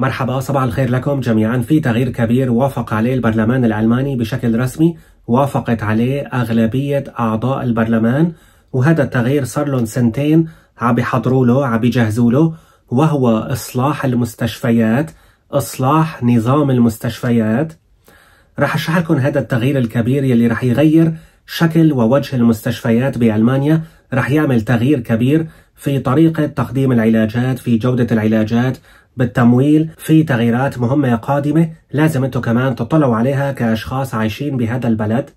مرحبا صباح الخير لكم جميعا في تغيير كبير وافق عليه البرلمان الألماني بشكل رسمي وافقت عليه أغلبية أعضاء البرلمان وهذا التغيير صار لهم سنتين عم بيحضروا له عم بيجهزوا له وهو إصلاح المستشفيات إصلاح نظام المستشفيات رح أشرح لكم هذا التغيير الكبير يلي رح يغير شكل ووجه المستشفيات بألمانيا رح يعمل تغيير كبير في طريقة تقديم العلاجات في جودة العلاجات بالتمويل في تغييرات مهمة قادمة لازم انتم كمان تطلعوا عليها كأشخاص عايشين بهذا البلد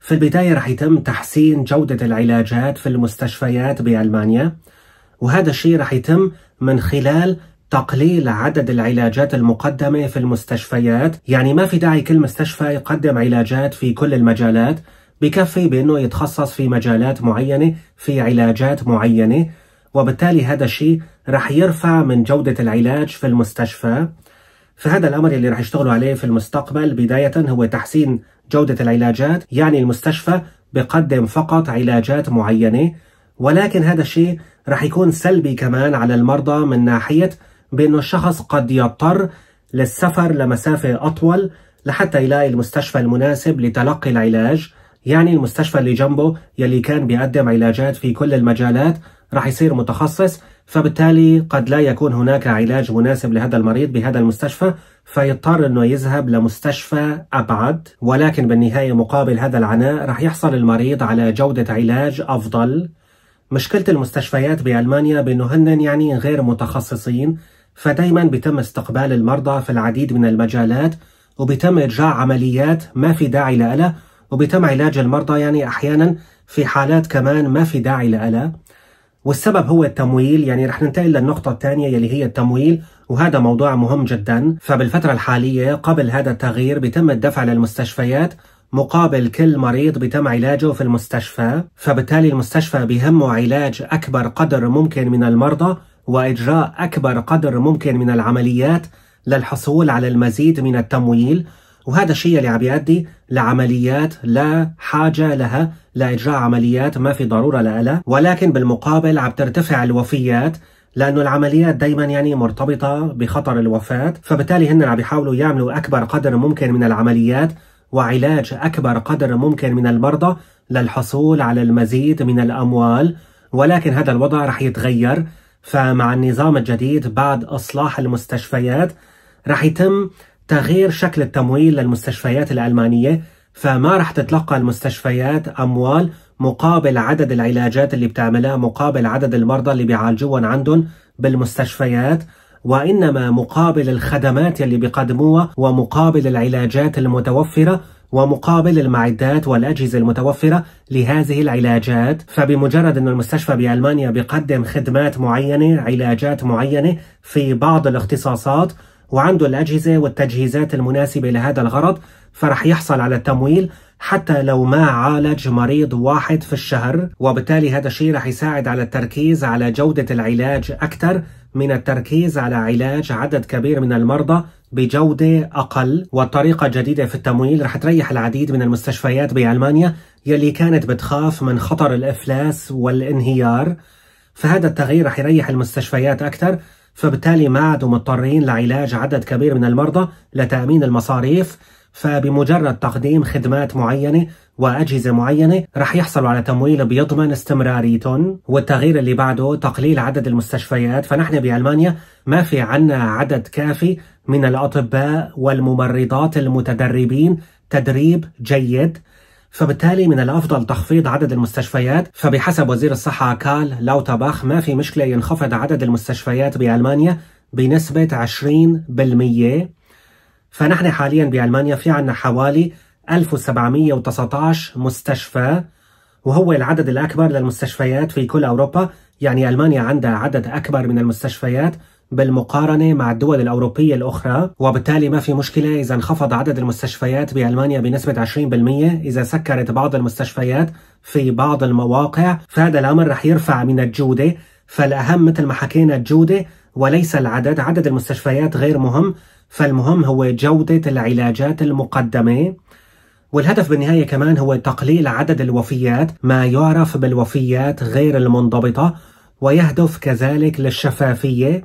في البداية رح يتم تحسين جودة العلاجات في المستشفيات بألمانيا وهذا الشيء رح يتم من خلال تقليل عدد العلاجات المقدمة في المستشفيات يعني ما في داعي كل مستشفى يقدم علاجات في كل المجالات بكفي بأنه يتخصص في مجالات معينة في علاجات معينة وبالتالي هذا الشيء رح يرفع من جودة العلاج في المستشفى فهذا الأمر اللي رح يشتغلوا عليه في المستقبل بداية هو تحسين جودة العلاجات يعني المستشفى بقدم فقط علاجات معينة ولكن هذا الشيء رح يكون سلبي كمان على المرضى من ناحية بأنه الشخص قد يضطر للسفر لمسافة أطول لحتى يلاقي المستشفى المناسب لتلقي العلاج يعني المستشفى اللي جنبه يلي كان بيقدم علاجات في كل المجالات راح يصير متخصص فبالتالي قد لا يكون هناك علاج مناسب لهذا المريض بهذا المستشفى فيضطر انه يذهب لمستشفى ابعد ولكن بالنهايه مقابل هذا العناء راح يحصل المريض على جوده علاج افضل مشكله المستشفيات بالمانيا بانه هن يعني غير متخصصين فدايما بيتم استقبال المرضى في العديد من المجالات وبيتم ارجاع عمليات ما في داعي لها وبيتم علاج المرضى يعني أحيانا في حالات كمان ما في داعي لها والسبب هو التمويل يعني رح ننتقل للنقطة الثانية يلي هي التمويل وهذا موضوع مهم جدا فبالفترة الحالية قبل هذا التغيير بيتم الدفع للمستشفيات مقابل كل مريض بيتم علاجه في المستشفى فبالتالي المستشفى بيهمه علاج أكبر قدر ممكن من المرضى وإجراء أكبر قدر ممكن من العمليات للحصول على المزيد من التمويل وهذا الشيء اللي عم يؤدي لعمليات لا حاجة لها لإجراء عمليات ما في ضرورة لها ولكن بالمقابل عم ترتفع الوفيات لانه العمليات دائما يعني مرتبطه بخطر الوفاه، فبالتالي هن عم يحاولوا يعملوا اكبر قدر ممكن من العمليات وعلاج اكبر قدر ممكن من المرضى للحصول على المزيد من الاموال، ولكن هذا الوضع رح يتغير، فمع النظام الجديد بعد اصلاح المستشفيات رح يتم تغيير شكل التمويل للمستشفيات الألمانية فما رح تتلقى المستشفيات أموال مقابل عدد العلاجات اللي بتعملها مقابل عدد المرضى اللي بيعالجوهم عندهم بالمستشفيات وإنما مقابل الخدمات اللي بيقدموها ومقابل العلاجات المتوفرة ومقابل المعدات والأجهزة المتوفرة لهذه العلاجات فبمجرد أن المستشفى بألمانيا بيقدم خدمات معينة علاجات معينة في بعض الاختصاصات وعنده الأجهزة والتجهيزات المناسبة لهذا الغرض فرح يحصل على التمويل حتى لو ما عالج مريض واحد في الشهر وبالتالي هذا الشيء رح يساعد على التركيز على جودة العلاج أكثر من التركيز على علاج عدد كبير من المرضى بجودة أقل والطريقة الجديدة في التمويل رح تريح العديد من المستشفيات بألمانيا يلي كانت بتخاف من خطر الإفلاس والانهيار فهذا التغيير رح يريح المستشفيات أكثر فبالتالي ما عادوا مضطرين لعلاج عدد كبير من المرضى لتأمين المصاريف فبمجرد تقديم خدمات معينة وأجهزة معينة رح يحصلوا على تمويل بيضمن استمراريتهم والتغيير اللي بعده تقليل عدد المستشفيات فنحن بألمانيا ما في عنا عدد كافي من الأطباء والممرضات المتدربين تدريب جيد فبالتالي من الأفضل تخفيض عدد المستشفيات فبحسب وزير الصحة كارل لاوتاباخ ما في مشكلة ينخفض عدد المستشفيات بألمانيا بنسبة 20% فنحن حاليا بألمانيا في عندنا حوالي 1719 مستشفى وهو العدد الأكبر للمستشفيات في كل أوروبا يعني ألمانيا عندها عدد أكبر من المستشفيات بالمقارنة مع الدول الأوروبية الأخرى وبالتالي ما في مشكلة إذا انخفض عدد المستشفيات بألمانيا بنسبة 20% إذا سكرت بعض المستشفيات في بعض المواقع فهذا الأمر رح يرفع من الجودة فالأهم مثل ما حكينا الجودة وليس العدد عدد المستشفيات غير مهم فالمهم هو جودة العلاجات المقدمة والهدف بالنهاية كمان هو تقليل عدد الوفيات ما يعرف بالوفيات غير المنضبطة ويهدف كذلك للشفافية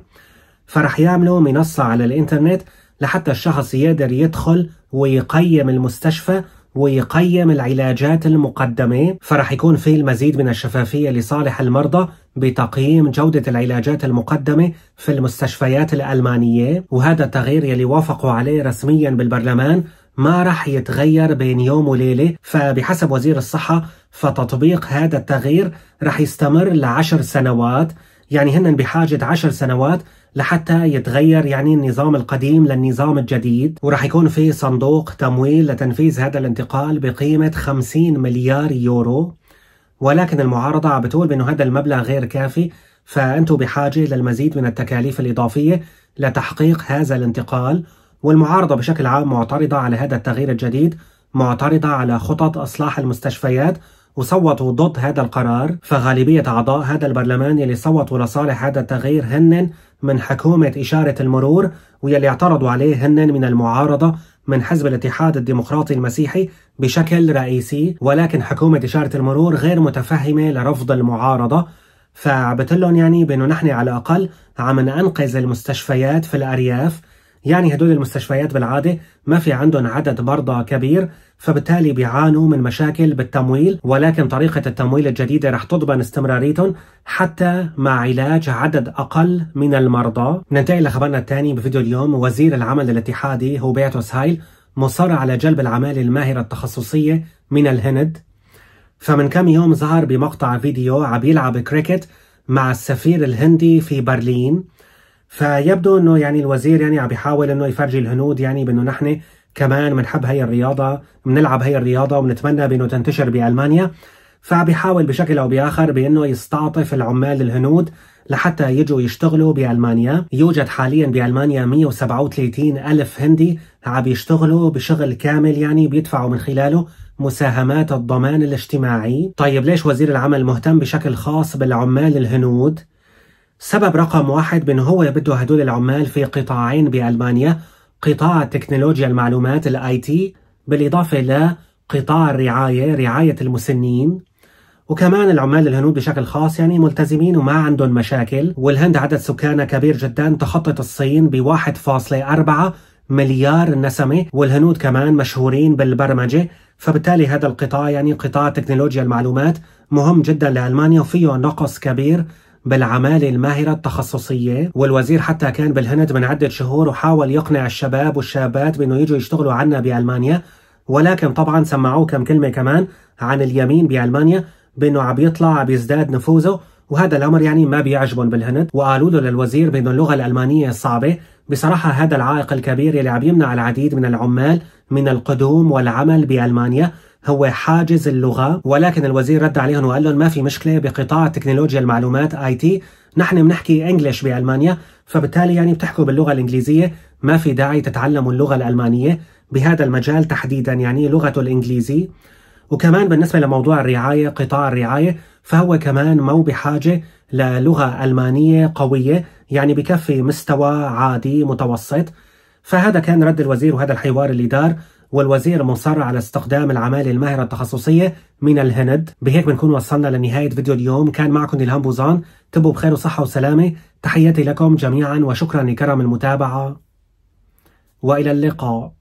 فرح يعملوا منصة على الإنترنت لحتى الشخص يقدر يدخل ويقيم المستشفى ويقيم العلاجات المقدمة فرح يكون في المزيد من الشفافية لصالح المرضى بتقييم جودة العلاجات المقدمة في المستشفيات الألمانية وهذا التغيير يلي وافقوا عليه رسميا بالبرلمان ما رح يتغير بين يوم وليلة فبحسب وزير الصحة فتطبيق هذا التغيير رح يستمر لعشر سنوات يعني هن بحاجة عشر سنوات لحتى يتغير يعني النظام القديم للنظام الجديد وراح يكون في صندوق تمويل لتنفيذ هذا الانتقال بقيمة 50 مليار يورو ولكن المعارضة عم بتقول بأنه هذا المبلغ غير كافي فأنتم بحاجة للمزيد من التكاليف الإضافية لتحقيق هذا الانتقال والمعارضة بشكل عام معترضة على هذا التغيير الجديد معترضة على خطط إصلاح المستشفيات وصوتوا ضد هذا القرار فغالبية أعضاء هذا البرلمان اللي صوتوا لصالح هذا التغيير هنن من حكومة إشارة المرور ويلي اعترضوا عليه هن من المعارضة من حزب الاتحاد الديمقراطي المسيحي بشكل رئيسي ولكن حكومة إشارة المرور غير متفهمة لرفض المعارضة فبتقول يعني بأنه نحن على الأقل عم ننقذ المستشفيات في الأرياف يعني هدول المستشفيات بالعادة ما في عندهم عدد مرضى كبير فبالتالي بيعانوا من مشاكل بالتمويل ولكن طريقة التمويل الجديدة رح تضمن استمراريتهم حتى مع علاج عدد أقل من المرضى ننتقل لخبرنا الثاني بفيديو اليوم وزير العمل الاتحادي هوبيرتو هايل مصر على جلب العمالة الماهرة التخصصية من الهند فمن كم يوم ظهر بمقطع فيديو عم يلعب كريكت مع السفير الهندي في برلين فيبدو انه يعني الوزير يعني عم بيحاول انه يفرجي الهنود يعني بانه نحن كمان بنحب هي الرياضه بنلعب هي الرياضه وبنتمنى بانه تنتشر بالمانيا فبيحاول بشكل او باخر بانه يستعطف العمال الهنود لحتى يجوا يشتغلوا بالمانيا يوجد حاليا بالمانيا 137 الف هندي عم يشتغلوا بشغل كامل يعني بيدفعوا من خلاله مساهمات الضمان الاجتماعي طيب ليش وزير العمل مهتم بشكل خاص بالعمال الهنود سبب رقم واحد بأنه هو بده هدول العمال في قطاعين بألمانيا قطاع تكنولوجيا المعلومات الاي تي بالإضافة لقطاع الرعاية رعاية المسنين وكمان العمال الهنود بشكل خاص يعني ملتزمين وما عندهم مشاكل والهند عدد سكانها كبير جدا تخطط الصين ب 1.4 مليار نسمة والهنود كمان مشهورين بالبرمجة فبالتالي هذا القطاع يعني قطاع تكنولوجيا المعلومات مهم جدا لألمانيا وفيه نقص كبير بالعمالة الماهرة التخصصية والوزير حتى كان بالهند من عدة شهور وحاول يقنع الشباب والشابات بأنه يجوا يشتغلوا عنا بألمانيا ولكن طبعا سمعوه كم كلمة كمان عن اليمين بألمانيا بأنه عم يطلع بيزداد نفوذه وهذا الأمر يعني ما بيعجبهم بالهند وقالوا له للوزير بأنه اللغة الألمانية صعبة بصراحة هذا العائق الكبير اللي عم يمنع العديد من العمال من القدوم والعمل بألمانيا هو حاجز اللغه ولكن الوزير رد عليهم وقال لهم ما في مشكله بقطاع تكنولوجيا المعلومات اي تي نحن بنحكي انجلش بالمانيا فبالتالي يعني بتحكوا باللغه الانجليزيه ما في داعي تتعلموا اللغه الالمانيه بهذا المجال تحديدا يعني لغته الانجليزي وكمان بالنسبه لموضوع الرعايه قطاع الرعايه فهو كمان مو بحاجه للغه المانيه قويه يعني بكفي مستوى عادي متوسط فهذا كان رد الوزير وهذا الحوار اللي دار والوزير مصر على استخدام العمالة الماهرة التخصصية من الهند بهيك بنكون وصلنا لنهاية فيديو اليوم كان معكم إلهام بوزان تبوا بخير وصحة وسلامة تحياتي لكم جميعا وشكرا لكرم المتابعة وإلى اللقاء